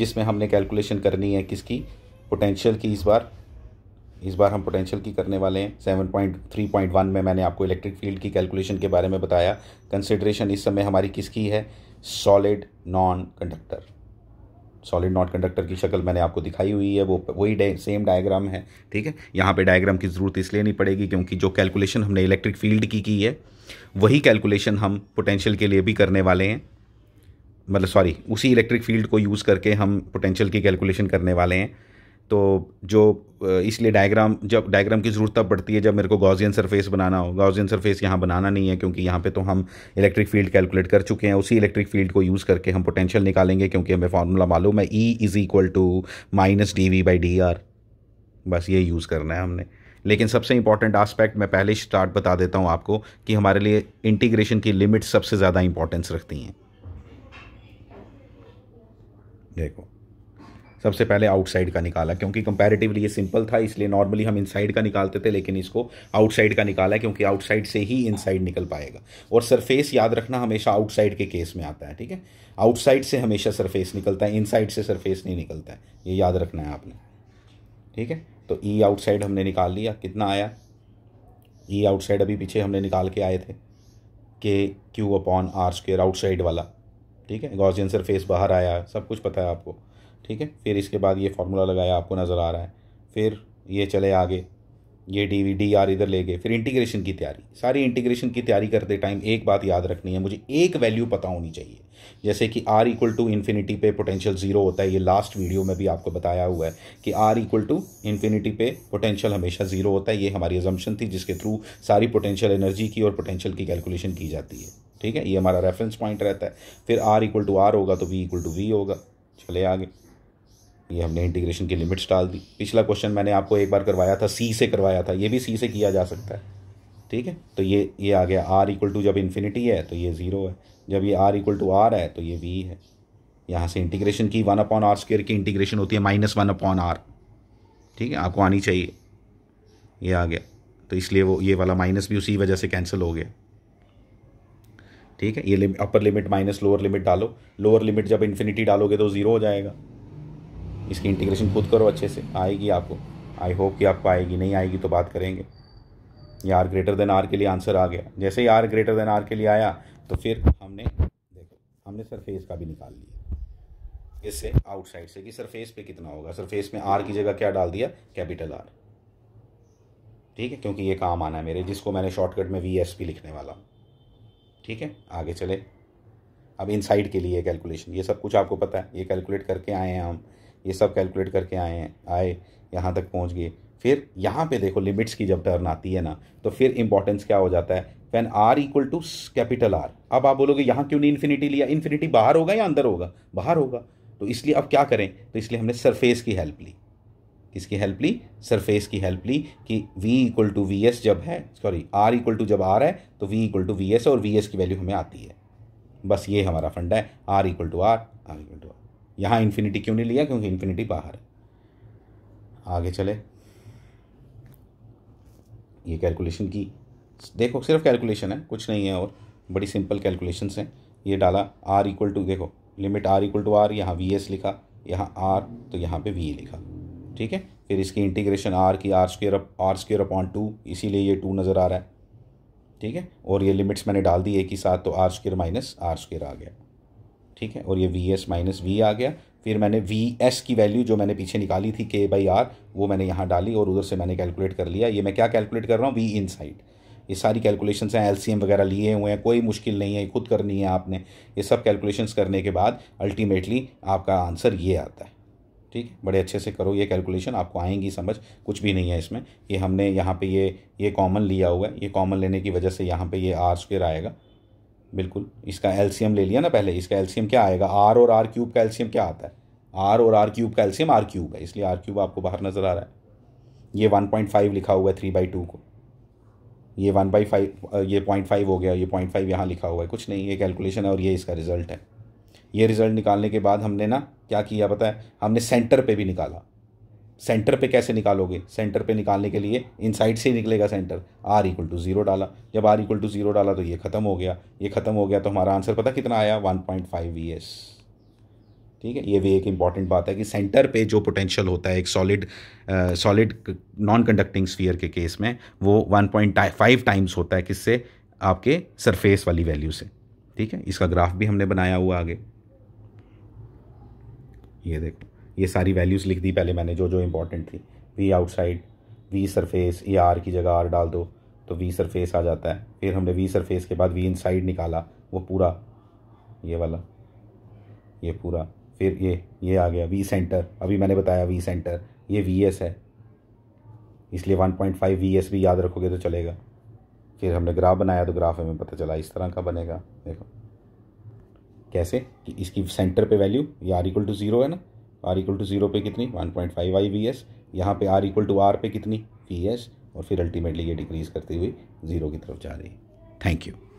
जिसमें हमने कैलकुलेशन करनी है किसकी पोटेंशियल की इस बार इस बार हम पोटेंशियल की करने वाले हैं seven point three point one में मैंने आपको इलेक्ट्रिक फील्ड की कैलकुलेशन के बारे में बताया कंसिड्रेशन इस समय हमारी किसकी है solid non conductor solid non conductor की शक्ल मैंने आपको दिखाई हुई है वो वही सेम डायग्राम है ठीक है यहाँ पे डायग्राम की ज़रूरत इसलिए नहीं पड़ेगी क्योंकि जो कैलकुलेशन हमने इलेक्ट्रिक फील्ड की की है वही कैलकुलेशन हम पोटेंशियल के लिए भी करने वाले हैं मतलब सॉरी उसी इलेक्ट्रिक फील्ड को यूज़ करके हम पोटेंशियल की कैलकुलेशन करने वाले हैं तो जो इसलिए डायग्राम जब डायग्राम की ज़रूरत तब पड़ती है जब मेरे को गॉजियन सरफेस बनाना हो गॉजियन सरफेस यहाँ बनाना नहीं है क्योंकि यहाँ पे तो हम इलेक्ट्रिक फील्ड कैलकुलेट कर चुके हैं उसी इलेक्ट्रिक फील्ड को यूज़ करके हम पोटेंशियल निकालेंगे क्योंकि हमें फार्मूला मालूम है E is equal to minus D V by D R बस ये यूज़ करना है हमने लेकिन सबसे इंपॉर्टेंट आस्पेक्ट मैं पहले स्टार्ट बता देता हूँ आपको कि हमारे लिए इंटीग्रेशन की लिमिट्स सबसे ज़्यादा इंपॉर्टेंस रखती हैं देखो सबसे पहले आउटसाइड का निकाला क्योंकि कंपैरेटिवली ये सिंपल था इसलिए नॉर्मली हम इनसाइड का निकालते थे लेकिन इसको आउटसाइड का निकाला क्योंकि आउटसाइड से ही इनसाइड निकल पाएगा और सरफेस याद रखना हमेशा आउटसाइड के केस में आता है ठीक है आउटसाइड से हमेशा सरफेस निकलता है इनसाइड से सरफेस नहीं निकलता है ये याद रखना है आपने ठीक है तो ई e आउटसाइड हमने निकाल लिया कितना आया ई e आउटसाइड अभी पीछे हमने निकाल के आए थे के Q upon R square outside वाला ठीक है गॉसियन सरफेस बाहर आया सब कुछ पता है आपको ठीक है फिर इसके बाद ये फार्मूला लगाया आपको नज़र आ रहा है फिर ये चले आगे ये डी वी डी आर इधर ले गए फिर इंटीग्रेशन की तैयारी सारी इंटीग्रेशन की तैयारी करते टाइम एक बात याद रखनी है मुझे एक वैल्यू पता होनी चाहिए जैसे कि आर इक्वल टू इन्फिनिटी पे पोटेंशियल ज़ीरो होता है ये लास्ट वीडियो में भी आपको बताया हुआ है कि आर इक्वल टू इन्फिनिटी पे पोटेंशियल हमेशा ज़ीरो होता है ये हमारी एजम्पन थी जिसके थ्रू सारी पोटेंशियल एनर्जी की और पोटेंशियल की कैलकुलेशन की जाती है ठीक है ये हमारा रेफरेंस पॉइंट रहता है फिर आर इक्वल टू आर होगा तो वी इक्वल टू वी होगा चले आगे ये हमने इंटीग्रेशन की लिमिट्स डाल दी पिछला क्वेश्चन मैंने आपको एक बार करवाया था सी से करवाया था ये भी सी से किया जा सकता है ठीक है तो ये ये आ गया आर इक्वल टू जब इन्फिनिटी है तो ये ज़ीरो है जब ये आर इक्वल टू आर है तो ये वी है यहाँ से इंटीग्रेशन की वन अपॉन आर स्केयर की इंटीग्रेशन होती है माइनस वन अपॉन आर ठीक है आपको आनी चाहिए ये आ गया तो इसलिए वो ये वाला माइनस भी उसी वजह से कैंसिल हो गया ठीक है ये upper limit minus lower limit डालो लोअर लिमिट जब इन्फिनिटी डालोगे तो ज़ीरो हो जाएगा इसकी इंटीग्रेशन खुद करो अच्छे से आएगी आपको आई होप कि आपको आएगी नहीं आएगी तो बात करेंगे ये आर ग्रेटर देन आर के लिए आंसर आ गया जैसे ही आर ग्रेटर देन आर के लिए आया तो फिर हमने देखो हमने सरफेस का भी निकाल लिया इससे आउटसाइड से कि सरफेस पे कितना होगा सरफेस में आर की जगह क्या डाल दिया कैपिटल आर ठीक है क्योंकि ये काम आना है मेरे जिसको मैंने शॉर्टकट में वी एस पी लिखने वाला हूँ ठीक है आगे चले अब इनसाइड के लिए कैलकुलेशन ये सब कुछ आपको पता है ये कैलकुलेट करके आए हैं हम ये सब कैलकुलेट करके आए हैं आए यहाँ तक पहुँच गए फिर यहाँ पे देखो लिमिट्स की जब टर्न आती है ना तो फिर इंपॉर्टेंस क्या हो जाता है when R equal to capital R अब आप बोलोगे यहाँ क्यों नहीं इन्फिनिटी लिया इन्फिनिटी बाहर होगा या अंदर होगा बाहर होगा तो इसलिए अब क्या करें तो इसलिए हमने सरफेस की हेल्प ली किसकी हेल्प ली सरफेस की हेल्प ली कि v equal to V S जब है सॉरी r इक्वल टू जब r है तो v equal to V S और वी एस की वैल्यू हमें आती है बस ये हमारा फंडा है r equal to R R equal to R यहाँ इन्फिनिटी क्यों नहीं लिया क्योंकि इन्फिनिटी बाहर है आगे चले ये कैलकुलेशन की देखो सिर्फ कैलकुलेशन है कुछ नहीं है और बड़ी सिंपल कैलकुलेशन हैं ये डाला आर इक्वल टू देखो limit R equal to R यहाँ वी एस लिखा यहाँ आर तो यहाँ पे वी लिखा ठीक है फिर इसकी इंटीग्रेशन आर की R square R square upon two इसीलिए ये टू नज़र आ रहा है ठीक है और ये लिमिट्स मैंने डाल दी एक ही साथ तो R square minus R square आ गया ठीक है और ये वी एस माइनस वी आ गया फिर मैंने वी एस की वैल्यू जो मैंने पीछे निकाली थी के बाई आर वो मैंने यहाँ डाली और उधर से मैंने कैलकुलेट कर लिया ये मैं क्या कैलकुलेट कर रहा हूँ वी इन साइड ये सारी कैलकुलेशन हैं एल सी एम वगैरह लिए हुए हैं कोई मुश्किल नहीं है खुद करनी है आपने ये सब कैलकुलेशन करने के बाद अल्टीमेटली आपका आंसर ये आता है ठीक है बड़े अच्छे से करो ये कैलकुलेशन आपको आएंगी समझ कुछ भी नहीं है इसमें ये हमने यहाँ पे ये ये कॉमन लिया हुआ है ये कॉमन लेने की वजह से यहाँ पे ये आर स्क्वेयर आएगा बिल्कुल इसका एल्सीयम ले लिया ना पहले इसका एल्सीयम क्या आएगा आर और आर क्यूब का एल्सीयम क्या आता है आर और आर क्यूब का एल्सीयम आर क्यूब है इसलिए आर क्यूब आपको बाहर नज़र आ रहा है ये वन पॉइंट फाइव लिखा हुआ है थ्री बाई टू को ये वन बाई फाइव ये पॉइंट फाइव हो गया ये पॉइंट फाइव यहाँ लिखा हुआ है कुछ नहीं ये कैलकुलेशन है और ये इसका रिजल्ट है ये रिज़ल्ट निकालने के बाद हमने ना क्या किया पता है हमने सेंटर पे भी निकाला सेंटर पे कैसे निकालोगे सेंटर पे निकालने के लिए इनसाइड से ही निकलेगा centre R equal to zero डाला जब आर इक्वल टू ज़ीरो डाला तो ये ख़त्म हो गया ये ख़त्म हो गया तो हमारा आंसर पता कितना आया one point five V S ठीक है ये भी एक इंपॉर्टेंट बात है कि सेंटर पे जो पोटेंशियल होता है एक solid solid non conducting sphere के केस में वो वन पॉइंट फाइव टाइम्स होता है किससे आपके सरफेस वाली वैल्यू से ठीक है इसका ग्राफ भी हमने बनाया हुआ आगे ये देखो ये सारी वैल्यूज़ लिख दी पहले मैंने जो जो इंपॉर्टेंट थी वी आउटसाइड वी सरफेस ये आर की जगह आर डाल दो तो वी सरफेस आ जाता है फिर हमने वी सरफेस के बाद वी इनसाइड निकाला वो पूरा ये वाला ये पूरा फिर ये ये आ गया वी सेंटर अभी मैंने बताया वी सेंटर ये वी एस है इसलिए one point five V S भी याद रखोगे तो चलेगा फिर हमने ग्राफ बनाया तो ग्राफ हमें पता चला इस तरह का बनेगा देखो कैसे कि इसकी सेंटर पे वैल्यू ये आर इक्वल टू ज़ीरो है ना आर इक्वल टू ज़ीरो पे कितनी one point five I V S यहाँ पर आर इक्वल टू आर पे कितनी वी एस और फिर अल्टीमेटली ये डिक्रीज़ करती हुई ज़ीरो की तरफ जा रही है थैंक यू